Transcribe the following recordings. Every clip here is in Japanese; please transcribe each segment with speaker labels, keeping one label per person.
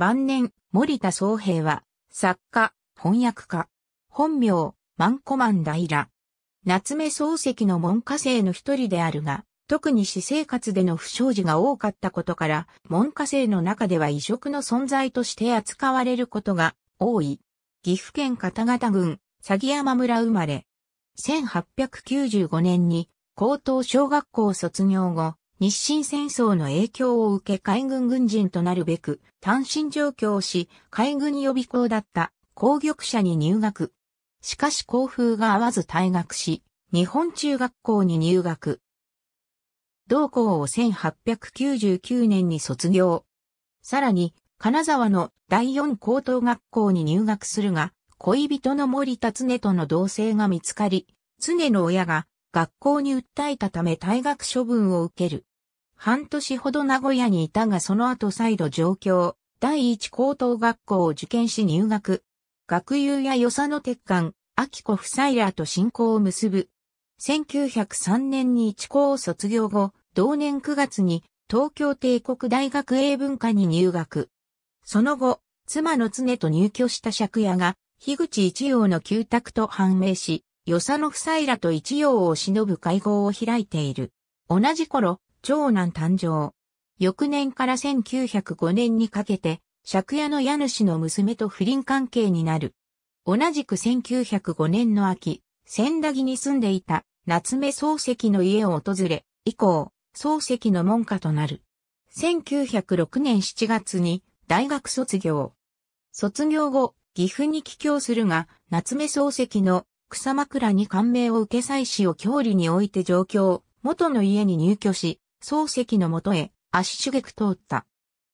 Speaker 1: 晩年、森田宗平は、作家、翻訳家、本名、マンコマン大ら。夏目漱石の門下生の一人であるが、特に私生活での不祥事が多かったことから、門下生の中では異色の存在として扱われることが多い。岐阜県片方郡、詐欺山村生まれ。1895年に高等小学校卒業後、日清戦争の影響を受け海軍軍人となるべく単身上京し海軍予備校だった工玉社に入学。しかし校風が合わず退学し、日本中学校に入学。同校を1899年に卒業。さらに、金沢の第四高等学校に入学するが、恋人の森達音との同棲が見つかり、常の親が学校に訴えたため退学処分を受ける。半年ほど名古屋にいたがその後再度上京、第一高等学校を受験し入学。学友や与謝野鉄管、秋子夫妻らと親交を結ぶ。1903年に一高を卒業後、同年9月に東京帝国大学英文科に入学。その後、妻の常と入居した借家が、樋口一葉の旧宅と判明し、与謝野夫妻らと一葉を忍ぶ会合を開いている。同じ頃、長男誕生。翌年から1905年にかけて、借家の家主の娘と不倫関係になる。同じく1905年の秋、千田木に住んでいた夏目漱石の家を訪れ、以降、漱石の門下となる。1906年7月に大学卒業。卒業後、岐阜に帰郷するが、夏目漱石の草枕に感銘を受け妻子を郷里に置いて上京、元の家に入居し、漱石のもとへ足しげく通った。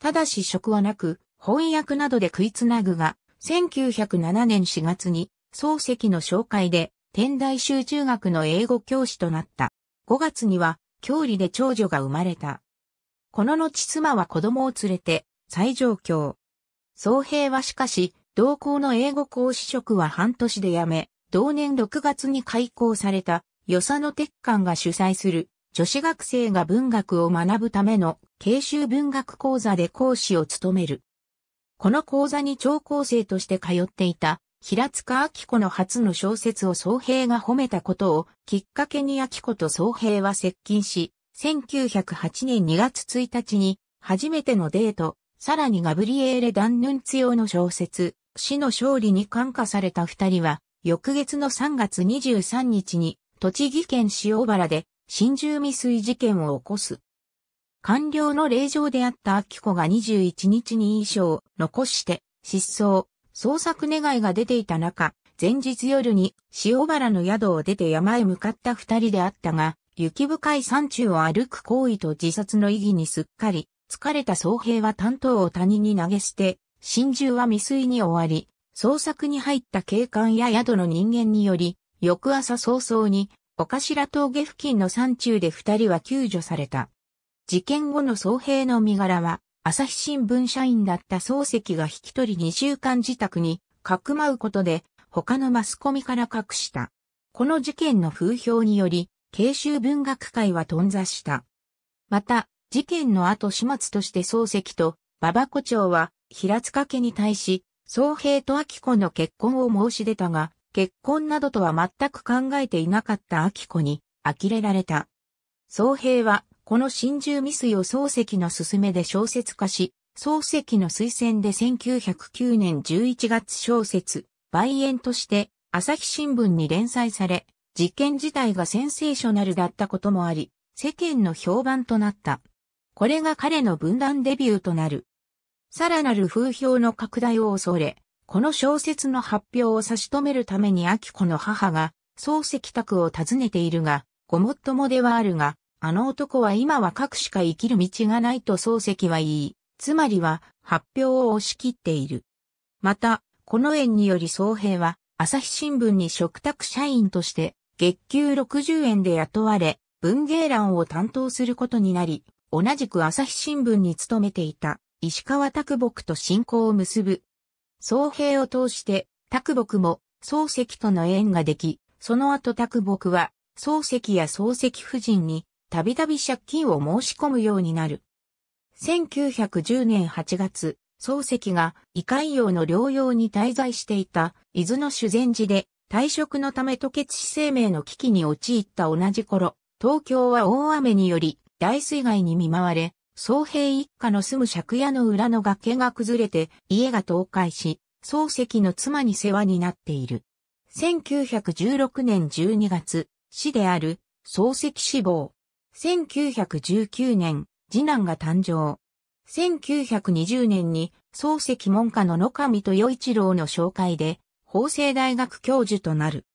Speaker 1: ただし職はなく、翻訳などで食いつなぐが、1907年4月に漱石の紹介で天台集中学の英語教師となった。5月には、郷里で長女が生まれた。この後妻は子供を連れて、再上京。宗平はしかし、同校の英語講師職は半年で辞め、同年6月に開校された、与謝野鉄管が主催する女子学生が文学を学ぶための慶州文学講座で講師を務める。この講座に聴講生として通っていた平塚明子の初の小説を総平が褒めたことをきっかけに明子と総平は接近し、1908年2月1日に初めてのデート、さらにガブリエーレ・ダンヌンツ用の小説、死の勝利に感化された二人は、翌月の3月23日に栃木県塩原で心中未遂事件を起こす。官僚の令場であった秋子が21日に遺書を残して失踪、捜索願いが出ていた中、前日夜に塩原の宿を出て山へ向かった二人であったが、雪深い山中を歩く行為と自殺の意義にすっかり、疲れた総兵は担当を谷に投げ捨て、心中は未遂に終わり、捜索に入った警官や宿の人間により、翌朝早々に岡白峠付近の山中で二人は救助された。事件後の総兵の身柄は、朝日新聞社員だった漱石が引き取り二週間自宅に、かくまうことで、他のマスコミから隠した。この事件の風評により、慶州文学界は頓挫した。また、事件の後始末として漱石と、馬場子長は、平塚家に対し、総兵と秋子の結婚を申し出たが、結婚などとは全く考えていなかった秋子に、呆れられた。宗平は、この真珠未遂を漱石の勧めで小説化し、漱石の推薦で1909年11月小説、梅園として、朝日新聞に連載され、実験自体がセンセーショナルだったこともあり、世間の評判となった。これが彼の分断デビューとなる。さらなる風評の拡大を恐れ、この小説の発表を差し止めるために明子の母が、漱石宅を訪ねているが、ごもっともではあるが、あの男は今は書くしか生きる道がないと漱石は言い、つまりは発表を押し切っている。また、この縁により総平は、朝日新聞に食卓社員として、月給60円で雇われ、文芸欄を担当することになり、同じく朝日新聞に勤めていた石川拓木と親交を結ぶ僧兵を通して、卓木も漱石との縁ができ、その後卓木は漱石や漱石夫人にたびたび借金を申し込むようになる。1910年8月、漱石が異海洋の療養に滞在していた伊豆の修善寺で退職のため吐血死生命の危機に陥った同じ頃、東京は大雨により大水害に見舞われ、総兵一家の住む借家の裏の崖が崩れて家が倒壊し、総席の妻に世話になっている。1916年12月、死である漱席死亡。1919年、次男が誕生。1920年に総席門下の野上豊一郎の紹介で、法政大学教授となる。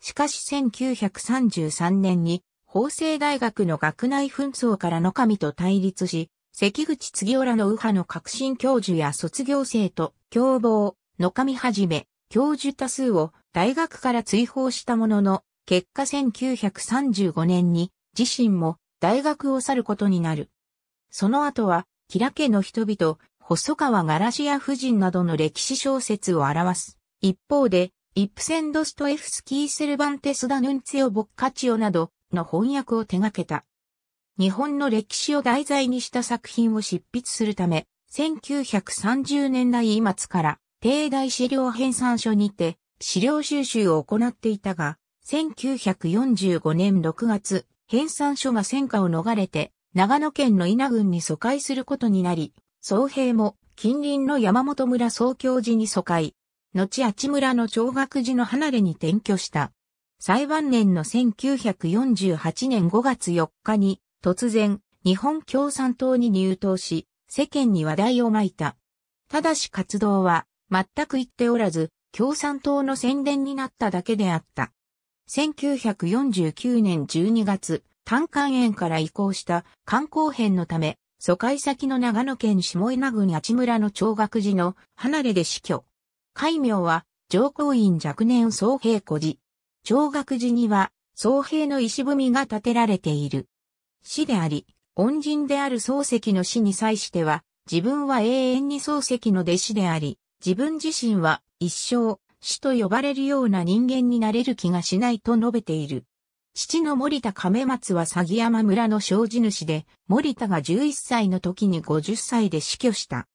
Speaker 1: しかし1933年に法政大学の学内紛争から野上と対立し、関口次夫らの右派の革新教授や卒業生と共謀、野上はじめ、教授多数を大学から追放したものの、結果1935年に自身も大学を去ることになる。その後は、キラ家の人々、細川ガラシア夫人などの歴史小説を表す。一方で、イップセン・ドストエフスキー・セルバンテス・ダ・ヌンツヨボッカチオなど、の翻訳を手掛けた。日本の歴史を題材にした作品を執筆するため、1930年代末から帝大資料編纂書にて資料収集を行っていたが、1945年6月、編纂書が戦火を逃れて、長野県の稲郡に疎開することになり、総兵も近隣の山本村総教寺に疎開、後あち村の長学寺の離れに転居した。最晩年の1948年5月4日に突然日本共産党に入党し世間に話題を巻いた。ただし活動は全く行っておらず共産党の宣伝になっただけであった。1949年12月、単管園から移行した観光編のため、疎開先の長野県下稲郡八村の長学寺の離れで死去。戒名は、上皇院若年総平古寺。長学寺には、僧兵の石踏みが建てられている。死であり、恩人である漱石の死に際しては、自分は永遠に漱石の弟子であり、自分自身は一生、死と呼ばれるような人間になれる気がしないと述べている。父の森田亀松は鷺山村の生地主で、森田が11歳の時に50歳で死去した。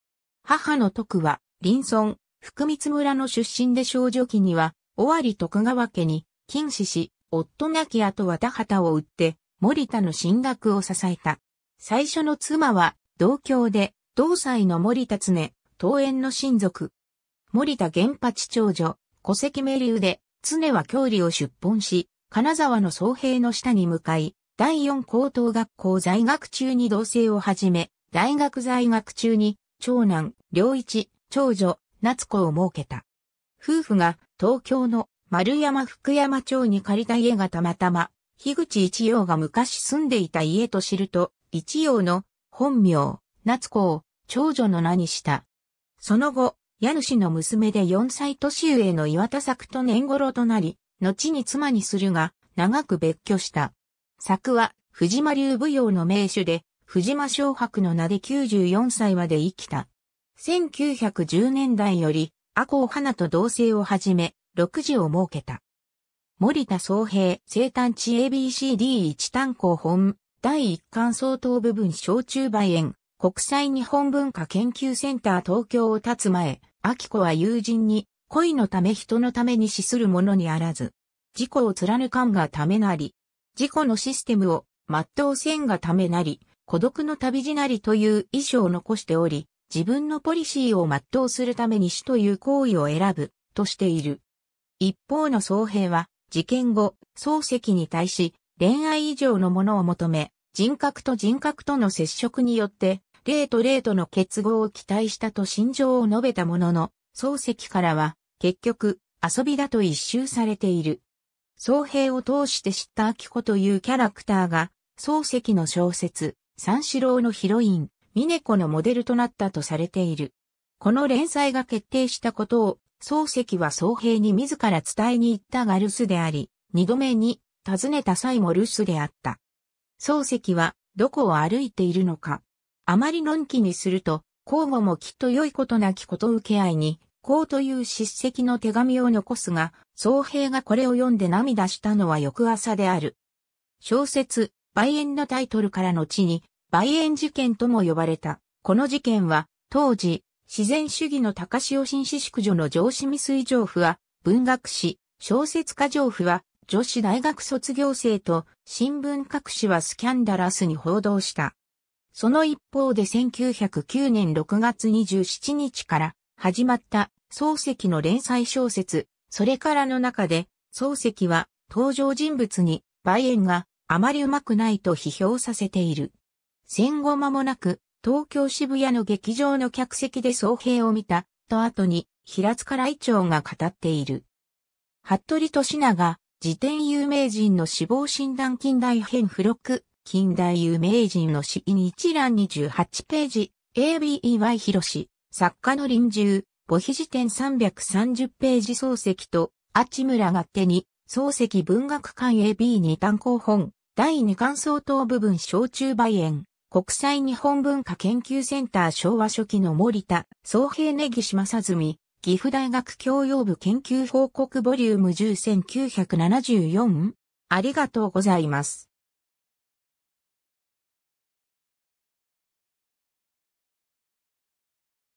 Speaker 1: 母の徳は、林村、福光村の出身で少女期には、尾張徳川家に禁止し、夫亡き後は田畑を売って、森田の進学を支えた。最初の妻は、同郷で、同妻の森田常、桃園の親族。森田原八長女、戸籍名流で、常は郷里を出奔し、金沢の総兵の下に向かい、第四高等学校在学中に同棲を始め、大学在学中に、長男、良一、長女、夏子を設けた。夫婦が東京の丸山福山町に借りた家がたまたま、樋口一葉が昔住んでいた家と知ると、一葉の本名、夏子を長女の名にした。その後、家主の娘で4歳年上の岩田作と年頃となり、後に妻にするが、長く別居した。作は、藤間流舞踊の名手で、藤間昌白の名で94歳まで生きた。1910年代より、赤穂花と同棲を始め、6時を設けた。森田総平生誕地 ABCD1 単行本第1巻相当部分小中梅園国際日本文化研究センター東京を立つ前、秋子は友人に恋のため人のために死するものにあらず、自己を貫かんがためなり、自己のシステムを全うせんがためなり、孤独の旅路なりという遺書を残しており、自分のポリシーを全うするために死という行為を選ぶとしている。一方の総平は、事件後、漱石に対し、恋愛以上のものを求め、人格と人格との接触によって、霊と霊との結合を期待したと心情を述べたものの、漱石からは、結局、遊びだと一周されている。総平を通して知った秋子というキャラクターが、漱石の小説、三四郎のヒロイン、ミネコのモデルとなったとされている。この連載が決定したことを漱石は総平に自ら伝えに行ったが留守であり、二度目に尋ねた際も留守であった。漱石はどこを歩いているのか。あまりのんきにすると、交互もきっと良いことなきこと受け合いに、こうという叱責の手紙を残すが、総平がこれを読んで涙したのは翌朝である。小説、梅園のタイトルから後に、梅園事件とも呼ばれた。この事件は、当時、自然主義の高潮紳士淑女の上司未水上夫は、文学史、小説家上夫は、女子大学卒業生と、新聞各紙はスキャンダラスに報道した。その一方で1909年6月27日から始まった漱石の連載小説、それからの中で、漱石は登場人物に梅園があまりうまくないと批評させている。戦後間もなく東京渋谷の劇場の客席で総兵を見た、と後に、平塚来長が語っている。服部俊長、辞典有名人の死亡診断近代編付録、近代有名人の死因一覧28ページ、ABEY 広志、作家の臨終、母碑辞典330ページ漱石と、あちむらが手に、漱石文学館 AB2 単行本、第2巻相当部分小中梅園、国際日本文化研究センター昭和初期の森田、総平根岸正純、岐阜大学教養部研究報告ボリューム10 1974? ありがとうございます。